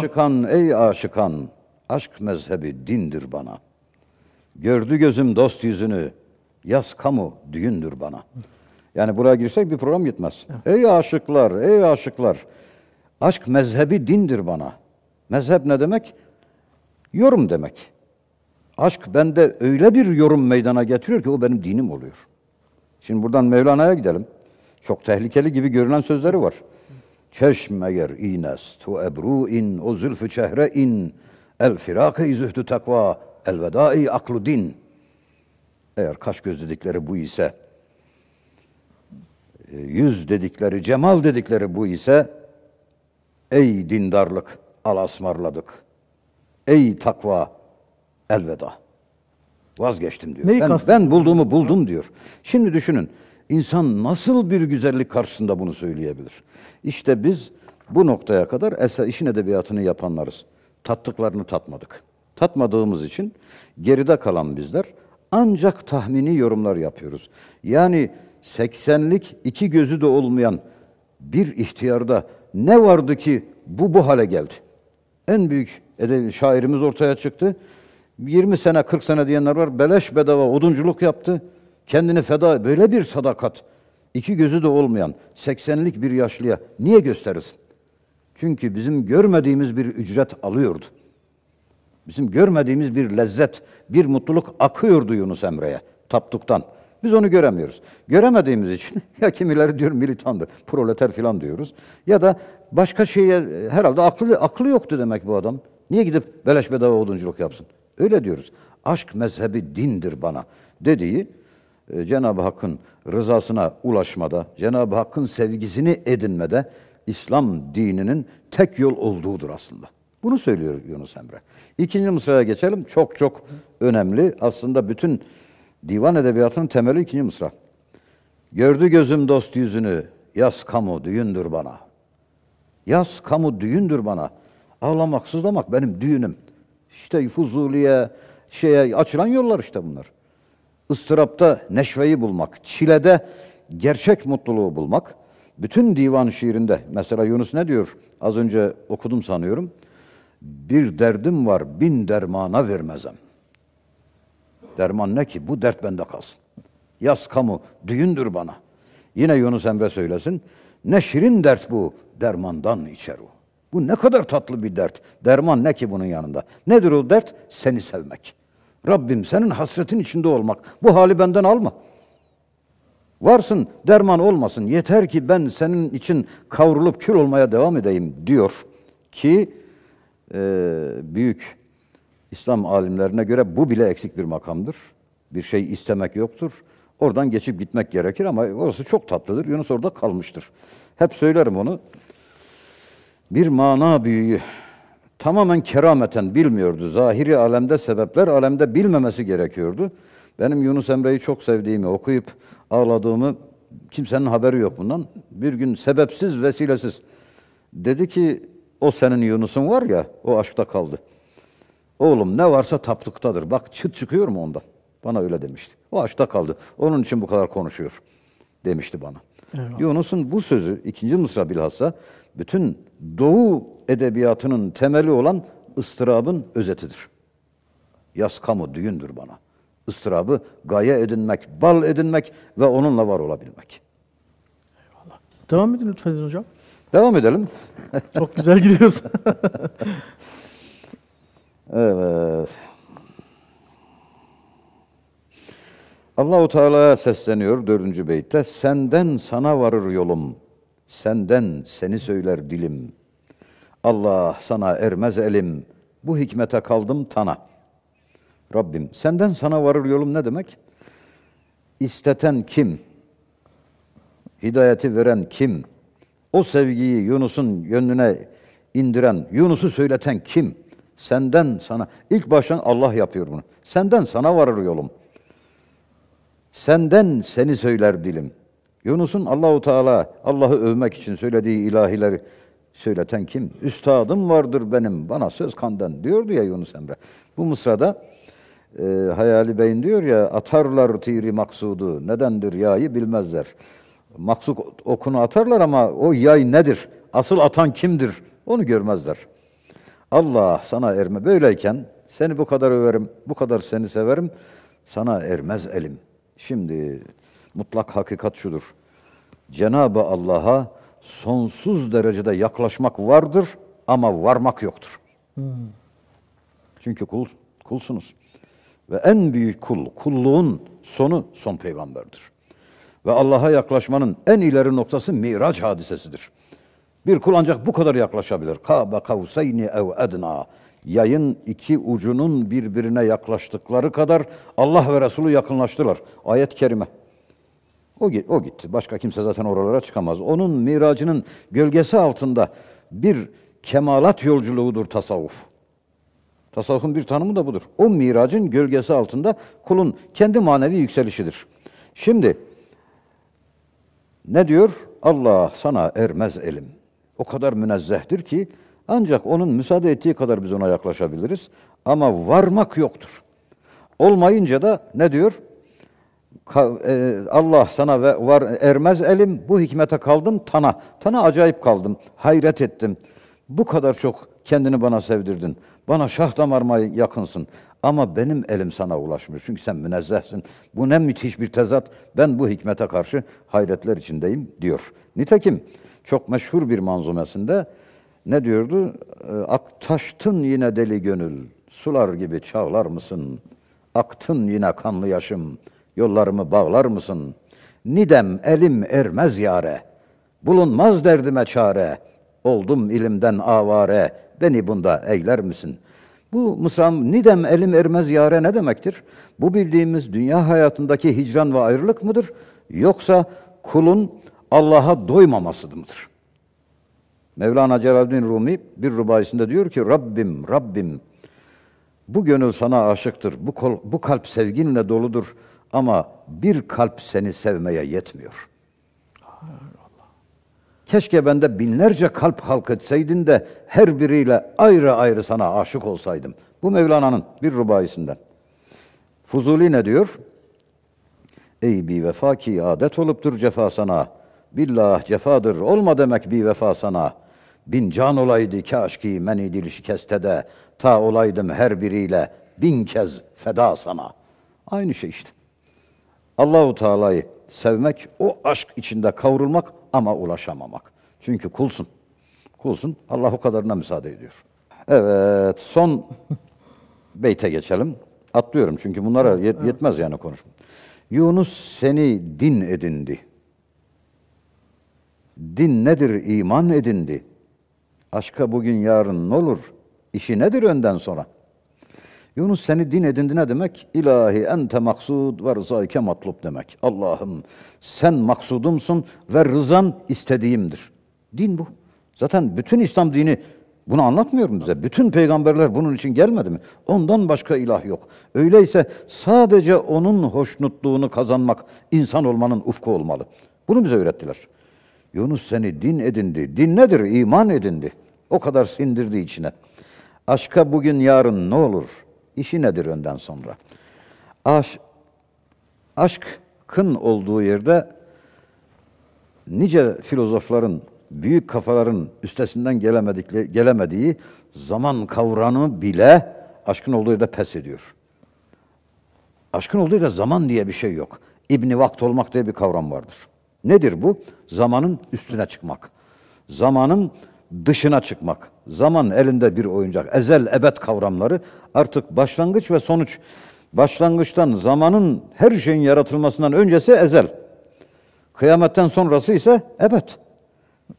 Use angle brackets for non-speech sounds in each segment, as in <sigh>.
aşıkan ey aşıkan, aşk mezhebi dindir bana. Gördü gözüm dost yüzünü, yaz kamu düğündür bana. Yani buraya girsek bir program gitmez. Ey aşıklar, ey aşıklar. Aşk mezhebi dindir bana. Mezhep ne demek? Yorum demek. Aşk bende öyle bir yorum meydana getiriyor ki o benim dinim oluyor. Şimdi buradan Mevlana'ya gidelim. Çok tehlikeli gibi görünen sözleri var. Çeşme مگر این است تو in این و زلف چهره این الفراق زühdü takva vedai aklu din eğer kaş göz dedikleri bu ise e, yüz dedikleri cemal dedikleri bu ise ey dindarlık alasmarladık ey takva elveda vazgeçtim diyor. Neyi ben, ben bulduğumu buldum diyor. Şimdi düşünün İnsan nasıl bir güzellik karşısında bunu söyleyebilir? İşte biz bu noktaya kadar eser, işin edebiyatını yapanlarız. Tattıklarını tatmadık. Tatmadığımız için geride kalan bizler ancak tahmini yorumlar yapıyoruz. Yani 80'lik iki gözü de olmayan bir ihtiyarda ne vardı ki bu bu hale geldi? En büyük edebi şairimiz ortaya çıktı. 20 sene 40 sene diyenler var. Beleş bedava odunculuk yaptı kendini feda böyle bir sadakat iki gözü de olmayan 80'lik bir yaşlıya niye gösterirsin? Çünkü bizim görmediğimiz bir ücret alıyordu. Bizim görmediğimiz bir lezzet, bir mutluluk akıyordu Yunus Emre'ye taptuktan. Biz onu göremiyoruz. Göremediğimiz için <laughs> ya kimileri diyor militandı, proleter filan diyoruz. Ya da başka şeye herhalde aklı, aklı yoktu demek bu adam. Niye gidip beleş bedava odunculuk yapsın? Öyle diyoruz. Aşk mezhebi dindir bana dediği e, Cenab-ı Hakk'ın rızasına ulaşmada, Cenab-ı Hakk'ın sevgisini edinmede İslam dininin tek yol olduğudur aslında. Bunu söylüyor Yunus Emre. İkinci mısraya geçelim. Çok çok önemli. Aslında bütün divan edebiyatının temeli ikinci mısra. Gördü gözüm dost yüzünü, yaz kamu düğündür bana. Yaz kamu düğündür bana. Ağlamak, sızlamak benim düğünüm. İşte Fuzuli'ye, şeye açılan yollar işte bunlar ıstırapta neşveyi bulmak, çilede gerçek mutluluğu bulmak. Bütün divan şiirinde mesela Yunus ne diyor? Az önce okudum sanıyorum. Bir derdim var bin dermana vermezem. Derman ne ki? Bu dert bende kalsın. Yaz kamu düğündür bana. Yine Yunus Emre söylesin. Ne şirin dert bu dermandan içer o. Bu ne kadar tatlı bir dert. Derman ne ki bunun yanında? Nedir o dert? Seni sevmek. Rabbim senin hasretin içinde olmak. Bu hali benden alma. Varsın derman olmasın. Yeter ki ben senin için kavrulup kül olmaya devam edeyim diyor ki e, büyük İslam alimlerine göre bu bile eksik bir makamdır. Bir şey istemek yoktur. Oradan geçip gitmek gerekir ama orası çok tatlıdır. Yunus orada kalmıştır. Hep söylerim onu. Bir mana büyüğü Tamamen kerameten bilmiyordu. Zahiri alemde sebepler alemde bilmemesi gerekiyordu. Benim Yunus Emre'yi çok sevdiğimi, okuyup ağladığımı kimsenin haberi yok bundan. Bir gün sebepsiz, vesilesiz. Dedi ki o senin Yunus'un var ya, o aşkta kaldı. Oğlum ne varsa taplıktadır. Bak çıt çıkıyor mu ondan? Bana öyle demişti. O aşkta kaldı. Onun için bu kadar konuşuyor demişti bana. Evet. Yunus'un bu sözü ikinci Mısra bilhassa bütün Doğu edebiyatının temeli olan ıstırabın özetidir. Yaz kamu düğündür bana. Istırabı gaye edinmek, bal edinmek ve onunla var olabilmek. Eyvallah. Devam edin lütfen hocam. Devam edelim. <laughs> Çok güzel gidiyoruz. <laughs> evet. Allahu Teala'ya sesleniyor dördüncü beytte. Senden sana varır yolum senden seni söyler dilim. Allah sana ermez elim, bu hikmete kaldım tana. Rabbim, senden sana varır yolum ne demek? İsteten kim? Hidayeti veren kim? O sevgiyi Yunus'un yönüne indiren, Yunus'u söyleten kim? Senden sana. ilk baştan Allah yapıyor bunu. Senden sana varır yolum. Senden seni söyler dilim. Yunus'un Allahu Teala Allah'ı övmek için söylediği ilahileri söyleten kim? Üstadım vardır benim, bana söz kandan diyordu ya Yunus Emre. Bu mısrada e, Hayali Bey'in diyor ya, atarlar tiri maksudu, nedendir yayı bilmezler. Maksuk okunu atarlar ama o yay nedir? Asıl atan kimdir? Onu görmezler. Allah sana erme böyleyken seni bu kadar överim, bu kadar seni severim, sana ermez elim. Şimdi Mutlak hakikat şudur. Cenabı Allah'a sonsuz derecede yaklaşmak vardır ama varmak yoktur. Çünkü kul kulsunuz. Ve en büyük kul, kulluğun sonu son peygamberdir. Ve Allah'a yaklaşmanın en ileri noktası Miraç hadisesidir. Bir kul ancak bu kadar yaklaşabilir. Kâbe kavseyni ev edna. Yayın iki ucunun birbirine yaklaştıkları kadar Allah ve Resulü yakınlaştılar. Ayet-i Kerime. O, o gitti. Başka kimse zaten oralara çıkamaz. Onun miracının gölgesi altında bir kemalat yolculuğudur tasavvuf. Tasavvufun bir tanımı da budur. O miracın gölgesi altında kulun kendi manevi yükselişidir. Şimdi ne diyor? Allah sana ermez elim. O kadar münezzehtir ki ancak onun müsaade ettiği kadar biz ona yaklaşabiliriz. Ama varmak yoktur. Olmayınca da ne diyor? E, Allah sana ve var ermez elim bu hikmete kaldım tana. Tana acayip kaldım. Hayret ettim. Bu kadar çok kendini bana sevdirdin. Bana şah damarıma yakınsın. Ama benim elim sana ulaşmıyor. Çünkü sen münezzehsin. Bu ne müthiş bir tezat. Ben bu hikmete karşı hayretler içindeyim diyor. Nitekim çok meşhur bir manzumesinde ne diyordu? E, Aktaştın yine deli gönül. Sular gibi çağlar mısın? Aktın yine kanlı yaşım. Yollarımı bağlar mısın? Nidem elim ermez yare. Bulunmaz derdime çare. Oldum ilimden avare. Beni bunda eyler misin? Bu mısam nidem elim ermez yare ne demektir? Bu bildiğimiz dünya hayatındaki hicran ve ayrılık mıdır? Yoksa kulun Allah'a doymaması mıdır? Mevlana Celaleddin Rumi bir rubayisinde diyor ki Rabbim, Rabbim bu gönül sana aşıktır. Bu, kol, bu kalp sevginle doludur. Ama bir kalp seni sevmeye yetmiyor. Keşke bende binlerce kalp halk etseydin de her biriyle ayrı ayrı sana aşık olsaydım. Bu Mevlana'nın bir rubayisinden. Fuzuli ne diyor? Ey bir vefa ki adet olupdur cefa sana. Billah cefadır olma demek bir vefa sana. Bin can olaydı kaşki meni dil şikeste de. Ta olaydım her biriyle bin kez feda sana. Aynı şey işte. Allahu Teala'yı sevmek, o aşk içinde kavrulmak ama ulaşamamak. Çünkü kulsun. Kulsun. Allah o kadarına müsaade ediyor. Evet, son <laughs> beyte geçelim. Atlıyorum çünkü bunlara yet- yetmez yani konuşmam. Yunus seni din edindi. Din nedir? İman edindi. Aşka bugün yarın ne olur? İşi nedir önden sonra?'' Yunus seni din edindi ne demek? İlahi ente maksud ve rızayke matlub demek. Allah'ım sen maksudumsun ve rızan istediğimdir. Din bu. Zaten bütün İslam dini bunu anlatmıyorum bize. Bütün peygamberler bunun için gelmedi mi? Ondan başka ilah yok. Öyleyse sadece onun hoşnutluğunu kazanmak insan olmanın ufku olmalı. Bunu bize öğrettiler. Yunus seni din edindi. Din nedir? İman edindi. O kadar sindirdi içine. Aşka bugün yarın ne olur? işi nedir önden sonra? Aş, aşkın olduğu yerde nice filozofların, büyük kafaların üstesinden gelemedikleri, gelemediği zaman kavramı bile aşkın olduğu yerde pes ediyor. Aşkın olduğu yerde zaman diye bir şey yok. İbni vakt olmak diye bir kavram vardır. Nedir bu? Zamanın üstüne çıkmak. Zamanın dışına çıkmak. Zaman elinde bir oyuncak. Ezel, ebed kavramları artık başlangıç ve sonuç. Başlangıçtan, zamanın her şeyin yaratılmasından öncesi ezel. Kıyametten sonrası ise ebed.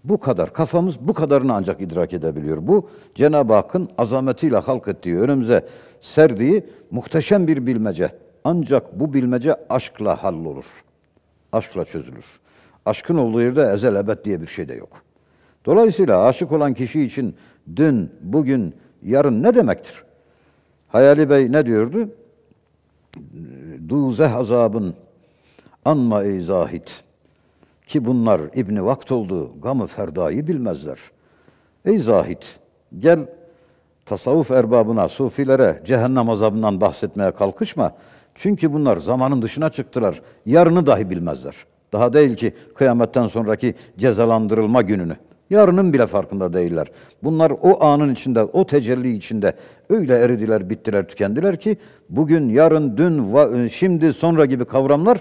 Bu kadar. Kafamız bu kadarını ancak idrak edebiliyor. Bu Cenab-ı Hakk'ın azametiyle halk ettiği, önümüze serdiği muhteşem bir bilmece. Ancak bu bilmece aşkla hallolur. Aşkla çözülür. Aşkın olduğu yerde ezel ebed diye bir şey de yok.'' Dolayısıyla aşık olan kişi için dün, bugün, yarın ne demektir? Hayali Bey ne diyordu? Duzeh azabın anma ey zahit ki bunlar İbni Vakt oldu, gamı ferdayı bilmezler. Ey zahit gel tasavvuf erbabına, sufilere cehennem azabından bahsetmeye kalkışma. Çünkü bunlar zamanın dışına çıktılar. Yarını dahi bilmezler. Daha değil ki kıyametten sonraki cezalandırılma gününü. Yarının bile farkında değiller. Bunlar o anın içinde, o tecelli içinde öyle eridiler, bittiler, tükendiler ki bugün, yarın, dün, şimdi, sonra gibi kavramlar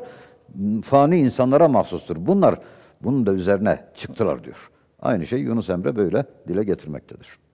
fani insanlara mahsustur. Bunlar bunun da üzerine çıktılar diyor. Aynı şey Yunus Emre böyle dile getirmektedir.